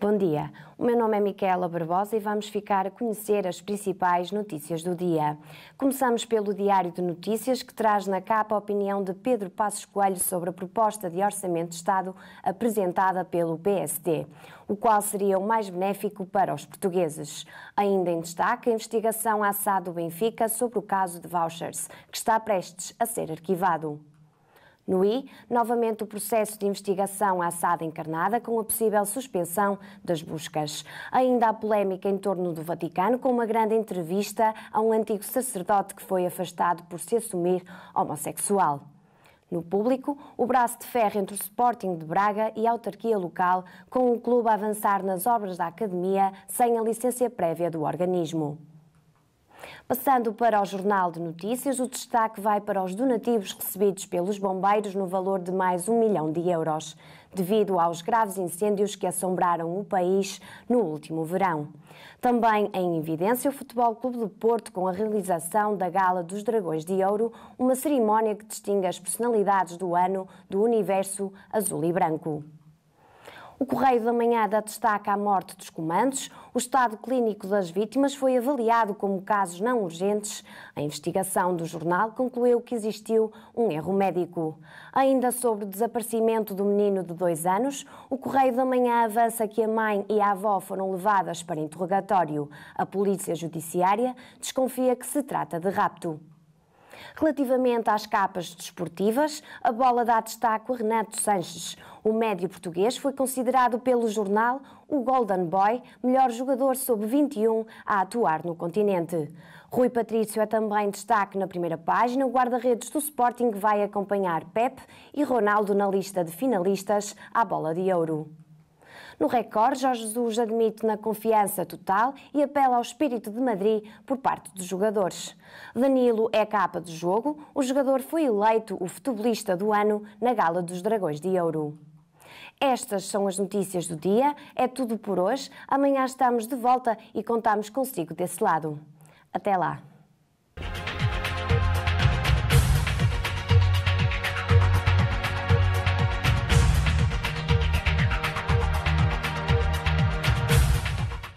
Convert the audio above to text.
Bom dia, o meu nome é Micaela Barbosa e vamos ficar a conhecer as principais notícias do dia. Começamos pelo Diário de Notícias, que traz na capa a opinião de Pedro Passos Coelho sobre a proposta de Orçamento de Estado apresentada pelo PSD, o qual seria o mais benéfico para os portugueses. Ainda em destaque, a investigação à SAD do Benfica sobre o caso de vouchers, que está prestes a ser arquivado. No I, novamente o processo de investigação à assada encarnada com a possível suspensão das buscas. Ainda há polémica em torno do Vaticano com uma grande entrevista a um antigo sacerdote que foi afastado por se assumir homossexual. No público, o braço de ferro entre o Sporting de Braga e a autarquia local, com o clube a avançar nas obras da academia sem a licença prévia do organismo. Passando para o Jornal de Notícias, o destaque vai para os donativos recebidos pelos bombeiros no valor de mais um milhão de euros, devido aos graves incêndios que assombraram o país no último verão. Também em evidência, o Futebol Clube do Porto, com a realização da Gala dos Dragões de Ouro, uma cerimónia que distingue as personalidades do ano do universo azul e branco. O Correio da Manhã da destaca à morte dos comandos. O estado clínico das vítimas foi avaliado como casos não urgentes. A investigação do jornal concluiu que existiu um erro médico. Ainda sobre o desaparecimento do menino de dois anos, o Correio da Manhã avança que a mãe e a avó foram levadas para interrogatório. A Polícia Judiciária desconfia que se trata de rapto. Relativamente às capas desportivas, a bola dá destaque a Renato Sanches. O médio português foi considerado pelo jornal o Golden Boy, melhor jogador sob-21 a atuar no continente. Rui Patrício é também destaque na primeira página. O guarda-redes do Sporting vai acompanhar Pep e Ronaldo na lista de finalistas à bola de ouro. No recorde, Jorge Jesus admite na confiança total e apela ao espírito de Madrid por parte dos jogadores. Danilo é capa de jogo, o jogador foi eleito o futebolista do ano na Gala dos Dragões de Ouro. Estas são as notícias do dia, é tudo por hoje. Amanhã estamos de volta e contamos consigo desse lado. Até lá!